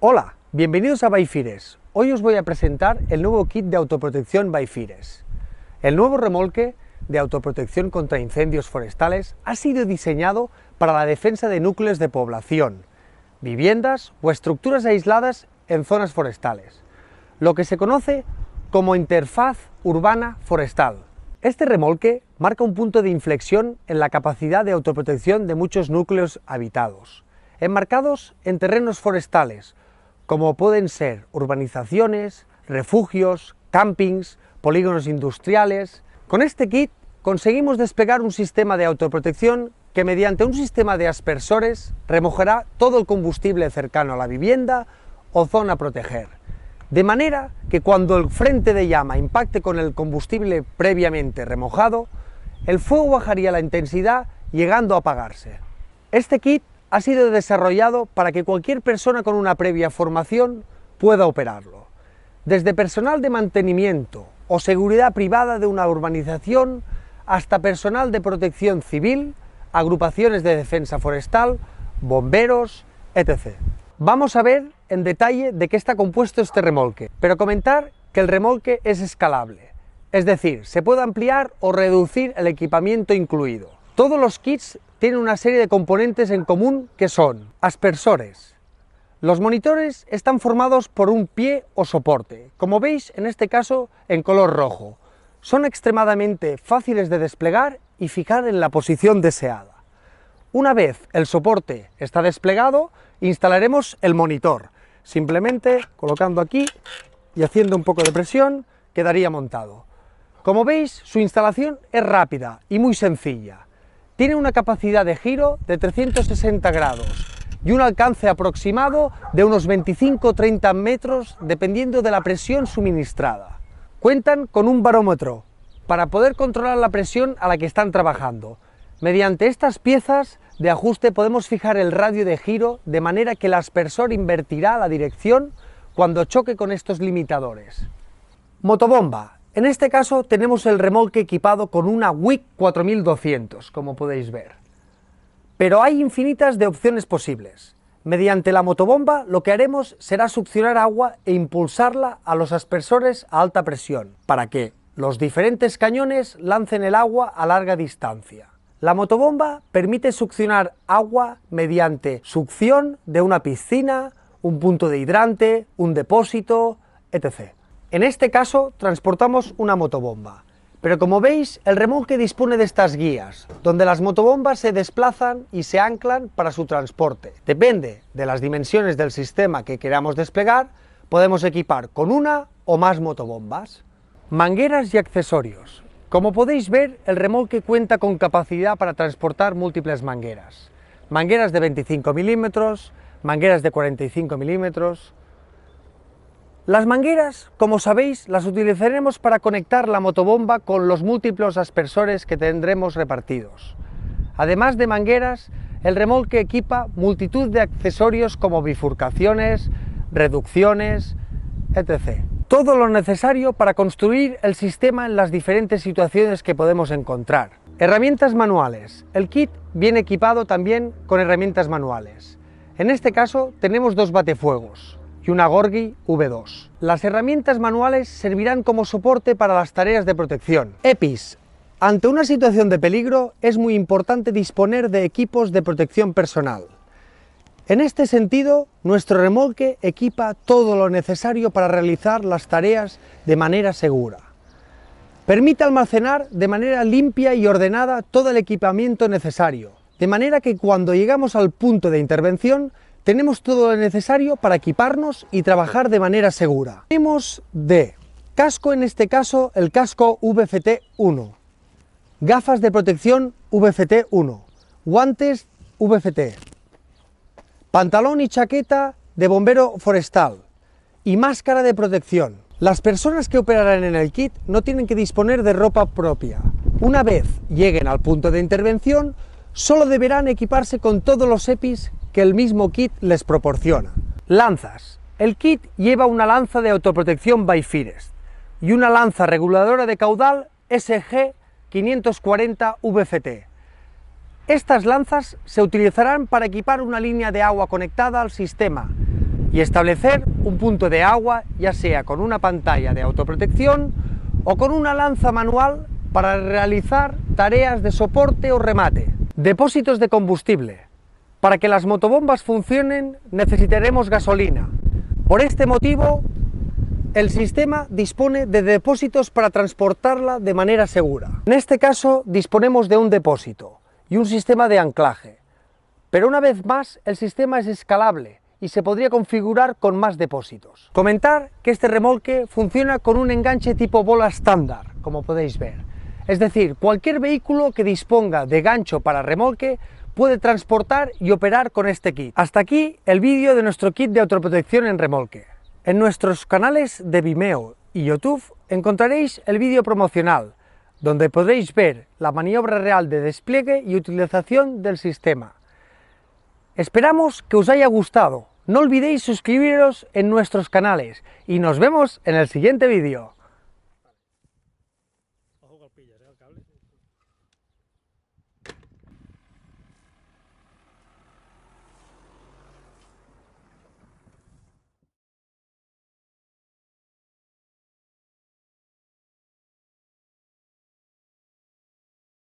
Hola, bienvenidos a Baifires. Hoy os voy a presentar el nuevo kit de autoprotección Baifires. El nuevo remolque de autoprotección contra incendios forestales ha sido diseñado para la defensa de núcleos de población, viviendas o estructuras aisladas en zonas forestales, lo que se conoce como interfaz urbana forestal. Este remolque marca un punto de inflexión en la capacidad de autoprotección de muchos núcleos habitados, enmarcados en terrenos forestales, como pueden ser urbanizaciones, refugios, campings, polígonos industriales. Con este kit conseguimos despegar un sistema de autoprotección que mediante un sistema de aspersores remojará todo el combustible cercano a la vivienda o zona a proteger. De manera que cuando el frente de llama impacte con el combustible previamente remojado, el fuego bajaría la intensidad llegando a apagarse. Este kit ha sido desarrollado para que cualquier persona con una previa formación pueda operarlo. Desde personal de mantenimiento o seguridad privada de una urbanización hasta personal de protección civil, agrupaciones de defensa forestal, bomberos, etc. Vamos a ver en detalle de qué está compuesto este remolque, pero comentar que el remolque es escalable, es decir, se puede ampliar o reducir el equipamiento incluido. Todos los kits tienen una serie de componentes en común que son aspersores. Los monitores están formados por un pie o soporte, como veis en este caso en color rojo. Son extremadamente fáciles de desplegar y fijar en la posición deseada. Una vez el soporte está desplegado, instalaremos el monitor. Simplemente colocando aquí y haciendo un poco de presión, quedaría montado. Como veis, su instalación es rápida y muy sencilla. Tiene una capacidad de giro de 360 grados y un alcance aproximado de unos 25-30 metros dependiendo de la presión suministrada. Cuentan con un barómetro para poder controlar la presión a la que están trabajando. Mediante estas piezas de ajuste podemos fijar el radio de giro de manera que el aspersor invertirá la dirección cuando choque con estos limitadores. Motobomba en este caso tenemos el remolque equipado con una WIC 4200, como podéis ver. Pero hay infinitas de opciones posibles. Mediante la motobomba lo que haremos será succionar agua e impulsarla a los aspersores a alta presión, para que los diferentes cañones lancen el agua a larga distancia. La motobomba permite succionar agua mediante succión de una piscina, un punto de hidrante, un depósito, etc. En este caso transportamos una motobomba, pero como veis el remolque dispone de estas guías, donde las motobombas se desplazan y se anclan para su transporte. Depende de las dimensiones del sistema que queramos desplegar, podemos equipar con una o más motobombas. Mangueras y accesorios. Como podéis ver, el remolque cuenta con capacidad para transportar múltiples mangueras. Mangueras de 25 milímetros, mangueras de 45 milímetros, las mangueras, como sabéis, las utilizaremos para conectar la motobomba con los múltiples aspersores que tendremos repartidos. Además de mangueras, el remolque equipa multitud de accesorios como bifurcaciones, reducciones, etc. Todo lo necesario para construir el sistema en las diferentes situaciones que podemos encontrar. Herramientas manuales. El kit viene equipado también con herramientas manuales. En este caso tenemos dos batefuegos, y una Gorgi V2. Las herramientas manuales servirán como soporte para las tareas de protección. EPIs. Ante una situación de peligro es muy importante disponer de equipos de protección personal. En este sentido, nuestro remolque equipa todo lo necesario para realizar las tareas de manera segura. Permite almacenar de manera limpia y ordenada todo el equipamiento necesario, de manera que cuando llegamos al punto de intervención tenemos todo lo necesario para equiparnos y trabajar de manera segura. Tenemos de casco, en este caso el casco VFT1, gafas de protección VFT1, guantes VFT, pantalón y chaqueta de bombero forestal y máscara de protección. Las personas que operarán en el kit no tienen que disponer de ropa propia. Una vez lleguen al punto de intervención, solo deberán equiparse con todos los EPIs que el mismo kit les proporciona. Lanzas. El kit lleva una lanza de autoprotección by y una lanza reguladora de caudal SG 540 VFT. Estas lanzas se utilizarán para equipar una línea de agua conectada al sistema y establecer un punto de agua, ya sea con una pantalla de autoprotección o con una lanza manual para realizar tareas de soporte o remate. Depósitos de combustible. Para que las motobombas funcionen necesitaremos gasolina. Por este motivo, el sistema dispone de depósitos para transportarla de manera segura. En este caso, disponemos de un depósito y un sistema de anclaje. Pero una vez más, el sistema es escalable y se podría configurar con más depósitos. Comentar que este remolque funciona con un enganche tipo bola estándar, como podéis ver. Es decir, cualquier vehículo que disponga de gancho para remolque puede transportar y operar con este kit. Hasta aquí el vídeo de nuestro kit de autoprotección en remolque. En nuestros canales de Vimeo y YouTube encontraréis el vídeo promocional, donde podréis ver la maniobra real de despliegue y utilización del sistema. Esperamos que os haya gustado. No olvidéis suscribiros en nuestros canales y nos vemos en el siguiente vídeo.